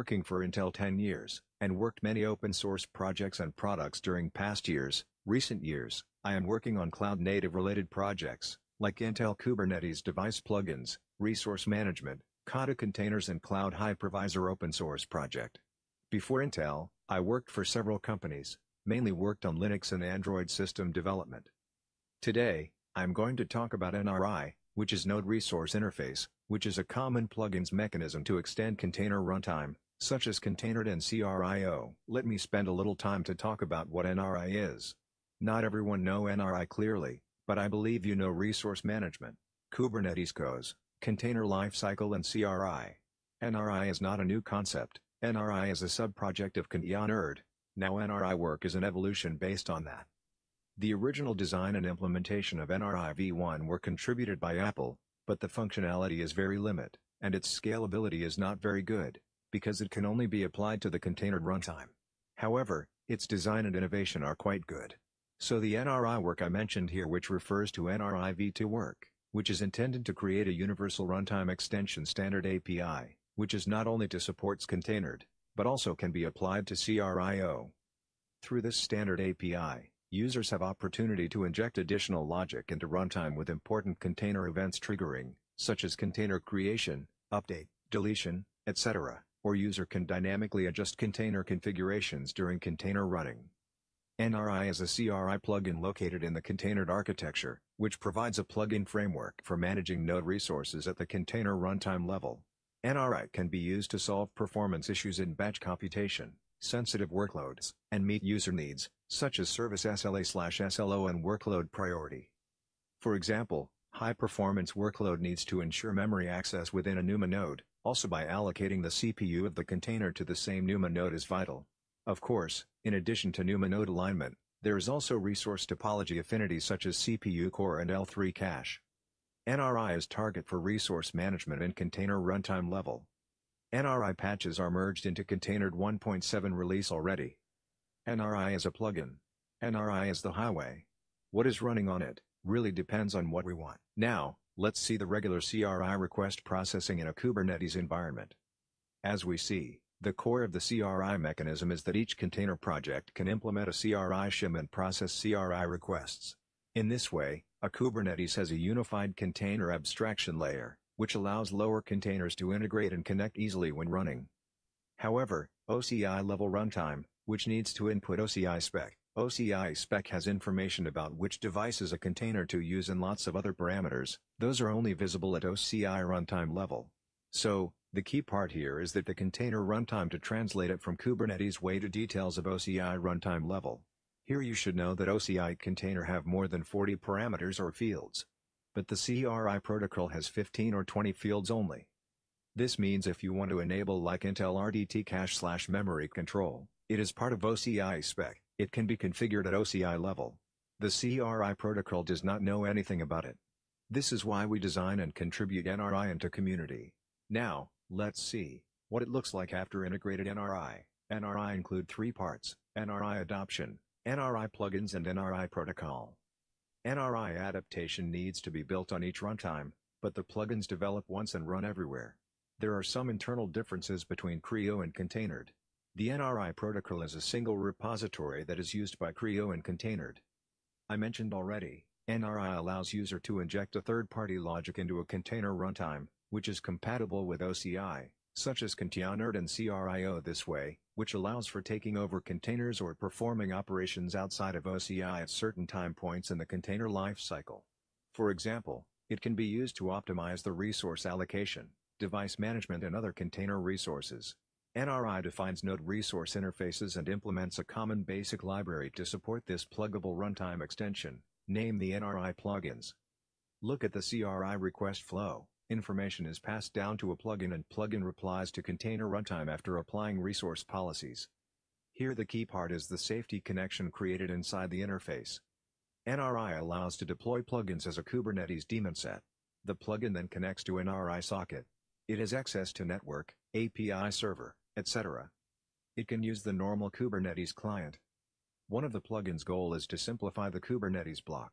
working for Intel 10 years, and worked many open source projects and products during past years. Recent years, I am working on cloud native related projects, like Intel Kubernetes device plugins, resource management, Kata containers and cloud hypervisor open source project. Before Intel, I worked for several companies, mainly worked on Linux and Android system development. Today, I'm going to talk about NRI, which is Node Resource Interface, which is a common plugins mechanism to extend container runtime, such as containered and CRIO. Let me spend a little time to talk about what NRI is. Not everyone know NRI clearly, but I believe you know resource management, Kubernetes COS, container lifecycle and CRI. NRI is not a new concept, NRI is a sub-project of Kanban Now NRI work is an evolution based on that. The original design and implementation of NRI v1 were contributed by Apple, but the functionality is very limited, and its scalability is not very good because it can only be applied to the container runtime. However, its design and innovation are quite good. So the NRI work I mentioned here which refers to NRI v2 work, which is intended to create a universal runtime extension standard API, which is not only to supports containered, but also can be applied to CRIO. Through this standard API, users have opportunity to inject additional logic into runtime with important container events triggering, such as container creation, update, deletion, etc or user can dynamically adjust container configurations during container running. NRI is a CRI plugin located in the containered architecture, which provides a plugin framework for managing node resources at the container runtime level. NRI can be used to solve performance issues in batch computation, sensitive workloads, and meet user needs, such as service SLA/SLO and workload priority. For example, high-performance workload needs to ensure memory access within a NUMA node, also by allocating the CPU of the container to the same NUMA node is vital. Of course, in addition to NUMA node alignment, there is also resource topology affinity such as CPU core and L3 cache. NRI is target for resource management and container runtime level. NRI patches are merged into container 1.7 release already. NRI is a plugin. NRI is the highway. What is running on it, really depends on what we want. Now, let's see the regular CRI request processing in a Kubernetes environment. As we see, the core of the CRI mechanism is that each container project can implement a CRI shim and process CRI requests. In this way, a Kubernetes has a unified container abstraction layer, which allows lower containers to integrate and connect easily when running. However, OCI level runtime, which needs to input OCI spec, OCI spec has information about which devices a container to use and lots of other parameters, those are only visible at OCI runtime level. So, the key part here is that the container runtime to translate it from Kubernetes way to details of OCI runtime level. Here you should know that OCI container have more than 40 parameters or fields. But the CRI protocol has 15 or 20 fields only. This means if you want to enable like Intel RDT cache slash memory control, it is part of OCI spec. It can be configured at OCI level. The CRI protocol does not know anything about it. This is why we design and contribute NRI into community. Now, let's see what it looks like after integrated NRI. NRI include three parts, NRI adoption, NRI plugins and NRI protocol. NRI adaptation needs to be built on each runtime, but the plugins develop once and run everywhere. There are some internal differences between Creo and Containered. The NRI protocol is a single repository that is used by Creo and Containered. I mentioned already, NRI allows user to inject a third-party logic into a container runtime, which is compatible with OCI, such as Containerd and CRIO this way, which allows for taking over containers or performing operations outside of OCI at certain time points in the container lifecycle. For example, it can be used to optimize the resource allocation, device management and other container resources. NRI defines node resource interfaces and implements a common basic library to support this pluggable runtime extension, Name the NRI plugins. Look at the CRI request flow. Information is passed down to a plugin and plugin replies to container runtime after applying resource policies. Here the key part is the safety connection created inside the interface. NRI allows to deploy plugins as a Kubernetes daemon set. The plugin then connects to NRI socket. It has access to network, API server, etc. It can use the normal Kubernetes client. One of the plugin's goal is to simplify the Kubernetes block.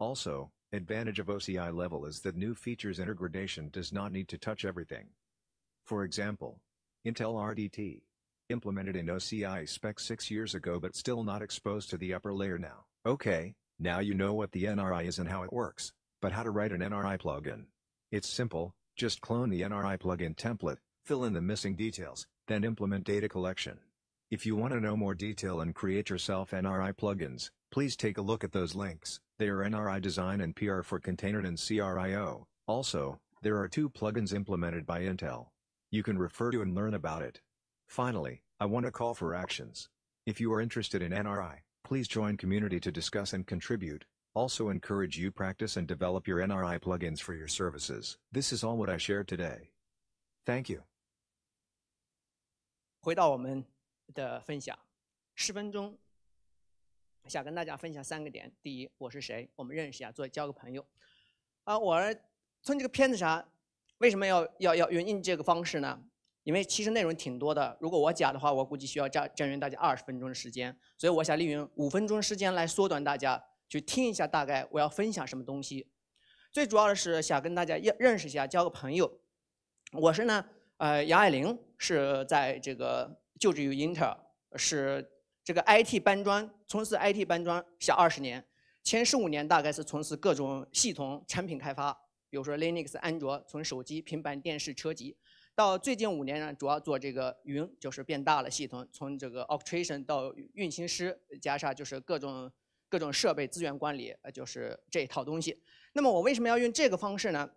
Also, advantage of OCI level is that new features integration does not need to touch everything. For example, Intel RDT, implemented in OCI spec 6 years ago but still not exposed to the upper layer now. Okay, now you know what the NRI is and how it works, but how to write an NRI plugin. It's simple, just clone the NRI plugin template, fill in the missing details, then implement data collection. If you want to know more detail and create yourself NRI plugins, please take a look at those links. They are NRI Design and PR for Container and CRIO. Also, there are two plugins implemented by Intel. You can refer to and learn about it. Finally, I want to call for actions. If you are interested in NRI, please join community to discuss and contribute. Also encourage you practice and develop your NRI plugins for your services. This is all what I shared today. Thank you. 回到我们的分享，十分钟，想跟大家分享三个点。第一，我是谁？我们认识一下，做交个朋友。啊，我从这个片子上为什么要要要用印这个方式呢？因为其实内容挺多的，如果我讲的话，我估计需要占占用大家二十分钟的时间。所以我想利用五分钟时间来缩短大家去听一下，大概我要分享什么东西。最主要的是想跟大家认认识一下，交个朋友。我是呢，呃，杨爱玲。是在这个就职于英特尔，是这个 IT 搬砖，从事 IT 搬砖小二十年，前十五年大概是从事各种系统产品开发，比如说 Linux、安卓，从手机、平板、电视、车机，到最近五年呢，主要做这个云，就是变大了系统，从这个 Operation 到运行师，加上就是各种各种设备资源管理，呃，就是这一套东西。那么我为什么要用这个方式呢？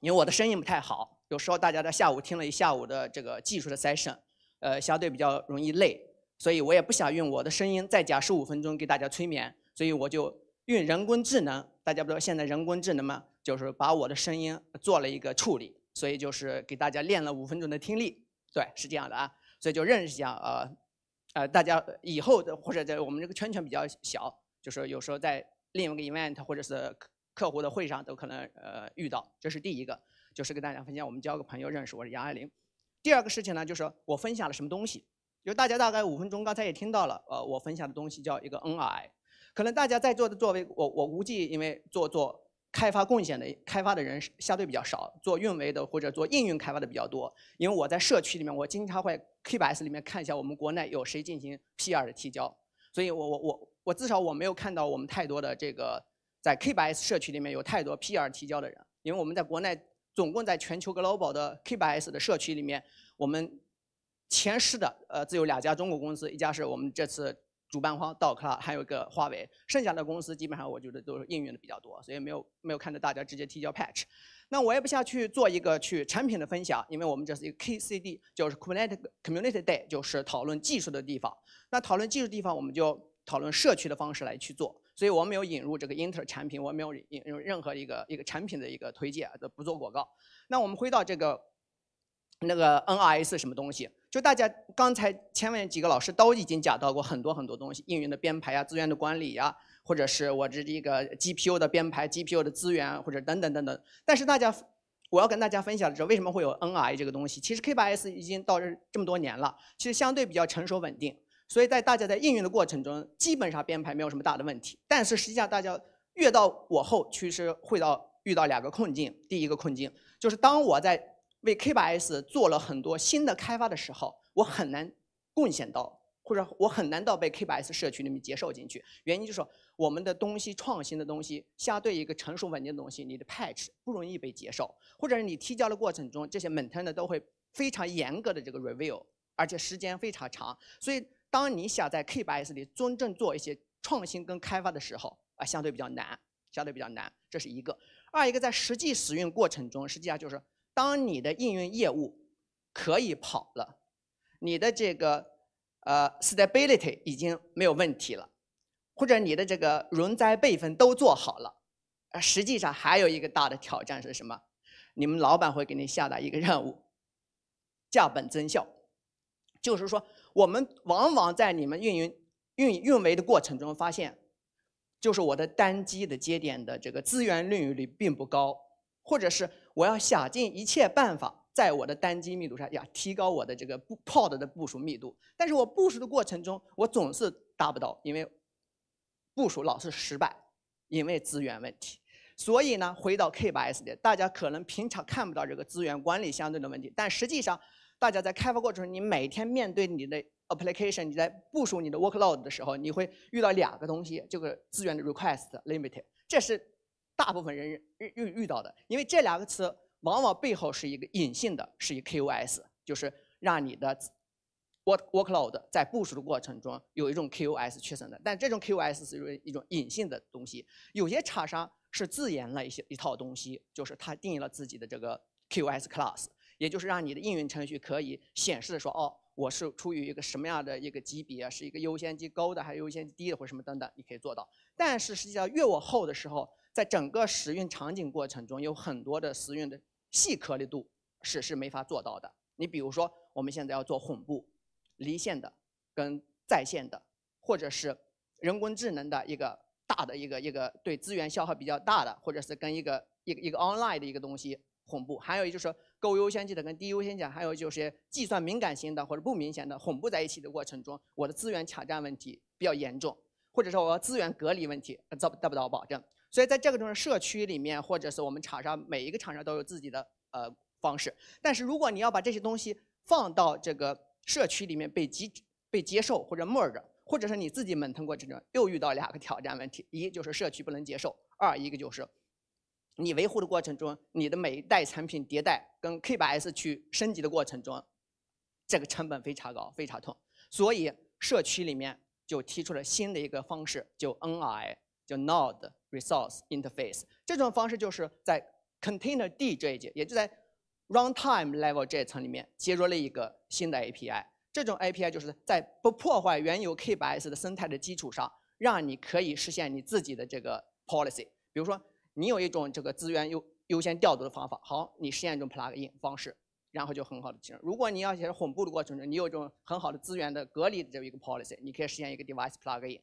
因为我的生意不太好。有时候大家在下午听了一下午的这个技术的 session，呃，相对比较容易累，所以我也不想用我的声音再讲十五分钟给大家催眠，所以我就用人工智能，大家不知道现在人工智能嘛，就是把我的声音做了一个处理，所以就是给大家练了五分钟的听力，对，是这样的啊，所以就认识一下，呃，呃，大家以后的或者在我们这个圈圈比较小，就是有时候在另一个 event 或者是客户的会上都可能呃遇到，这是第一个。就是跟大家分享，我们交个朋友认识，我是杨爱玲。第二个事情呢，就是我分享了什么东西，就大家大概五分钟，刚才也听到了，呃，我分享的东西叫一个 NRI。可能大家在座的作为我，我估计因为做做开发贡献的开发的人相对比较少，做运维的或者做应用开发的比较多。因为我在社区里面，我经常会 k u b s 里面看一下我们国内有谁进行 PR 的提交，所以我我我我至少我没有看到我们太多的这个在 k u b s 社区里面有太多 PR 提交的人，因为我们在国内。总共在全球 Globa l 的 K8S 的社区里面，我们前十的呃，只有两家中国公司，一家是我们这次主办方 d o c a 还有一个华为。剩下的公司基本上我觉得都是应用的比较多，所以没有没有看到大家直接提交 Patch。那我也不下去做一个去产品的分享，因为我们这是一个 KCD，就是 Community Community Day，就是讨论技术的地方。那讨论技术地方，我们就讨论社区的方式来去做。所以，我没有引入这个英特尔产品，我没有引入任何一个一个产品的一个推荐，都不做广告。那我们回到这个那个 NIS 什么东西？就大家刚才前面几个老师都已经讲到过很多很多东西，应用的编排呀、资源的管理呀，或者是我这这个 GPU 的编排、GPU 的资源，或者等等等等。但是大家，我要跟大家分享的是，为什么会有 NIS 这个东西？其实 K8S 已经到这这么多年了，其实相对比较成熟稳定。所以在大家在应用的过程中，基本上编排没有什么大的问题。但是实际上，大家越到我后，其实会到遇到两个困境。第一个困境就是，当我在为 K8s 做了很多新的开发的时候，我很难贡献到，或者我很难到被 K8s 社区里面接受进去。原因就是我们的东西，创新的东西，相对一个成熟稳定的东西，你的 patch 不容易被接受，或者是你提交的过程中，这些 maintainer 都会非常严格的这个 review，而且时间非常长。所以。当你想在 K8s 里真正做一些创新跟开发的时候，啊，相对比较难，相对比较难，这是一个。二一个在实际使用过程中，实际上就是当你的应用业务可以跑了，你的这个呃 stability 已经没有问题了，或者你的这个容灾备份都做好了，啊，实际上还有一个大的挑战是什么？你们老板会给你下达一个任务，降本增效，就是说。我们往往在你们运营、运运维的过程中发现，就是我的单机的节点的这个资源利用率并不高，或者是我要想尽一切办法在我的单机密度上呀提高我的这个 Pod 的部署密度，但是我部署的过程中我总是达不到，因为部署老是失败，因为资源问题。所以呢，回到 K8s 点，大家可能平常看不到这个资源管理相对的问题，但实际上。大家在开发过程中，你每天面对你的 application，你在部署你的 workload 的时候，你会遇到两个东西，这个资源的 request limit，这是大部分人遇遇遇到的。因为这两个词往往背后是一个隐性的，是一个 QoS，就是让你的 work workload 在部署的过程中有一种 QoS 缺省的。但这种 QoS 是一种隐性的东西，有些厂商是自研了一些一套东西，就是他定义了自己的这个 QoS class。也就是让你的应用程序可以显示说，哦，我是出于一个什么样的一个级别，是一个优先级高的，还是优先级低的，或者什么等等，你可以做到。但是实际上越往后的时候，在整个使用场景过程中，有很多的使用的细颗粒度是是没法做到的。你比如说，我们现在要做混布，离线的跟在线的，或者是人工智能的一个大的一个一个对资源消耗比较大的，或者是跟一个一一个 online 的一个东西混布，还有就是。高优先级的跟低优先级，还有就是计算敏感型的或者不明显的混布在一起的过程中，我的资源抢占问题比较严重，或者说我的资源隔离问题得得不到保证。所以在这个中社区里面，或者是我们厂商每一个厂商都有自己的呃方式。但是如果你要把这些东西放到这个社区里面被接被接受或者默认，或者是你自己猛通过这种，又遇到两个挑战问题：一就是社区不能接受；二一个就是。你维护的过程中，你的每一代产品迭代跟 K8s 去升级的过程中，这个成本非常高，非常痛。所以社区里面就提出了新的一个方式，就 NI，就 Node Resource Interface。这种方式就是在 Container D 这一节，也就在 Runtime Level 这一层里面接入了一个新的 API。这种 API 就是在不破坏原有 K8s 的生态的基础上，让你可以实现你自己的这个 Policy，比如说。你有一种这个资源优优先调度的方法，好，你实现一种 plugin 方式，然后就很好的进。入。如果你要写现混部的过程中，你有一种很好的资源的隔离的这一个 policy，你可以实现一个 device plugin。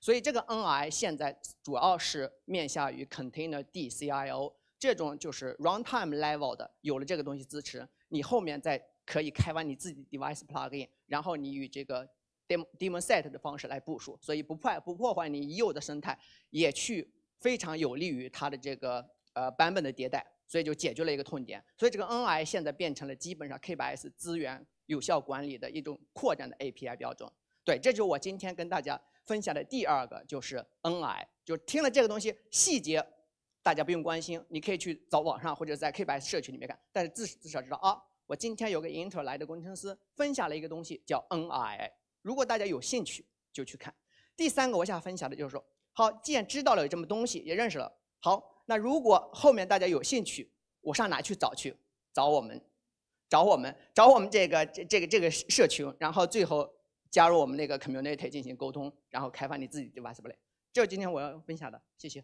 所以这个 NI 现在主要是面向于 container DCIO 这种就是 runtime level 的，有了这个东西支持，你后面再可以开发你自己 device plugin，然后你与这个 demon set 的方式来部署，所以不破不破坏你已有的生态，也去。非常有利于它的这个呃版本的迭代，所以就解决了一个痛点。所以这个 N I 现在变成了基本上 K 8 S 资源有效管理的一种扩展的 A P I 标准。对，这就是我今天跟大家分享的第二个，就是 N I。就听了这个东西细节，大家不用关心，你可以去找网上或者在 K 8 S 社区里面看。但是至少知道啊，我今天有个 Intel 来的工程师分享了一个东西叫 N I。如果大家有兴趣就去看。第三个我想分享的就是说。好，既然知道了有这么东西，也认识了，好，那如果后面大家有兴趣，我上哪去找去？找我们，找我们，找我们这个这这个这个社群，然后最后加入我们那个 community 进行沟通，然后开发你自己的 w e b a e 这是今天我要分享的，谢谢。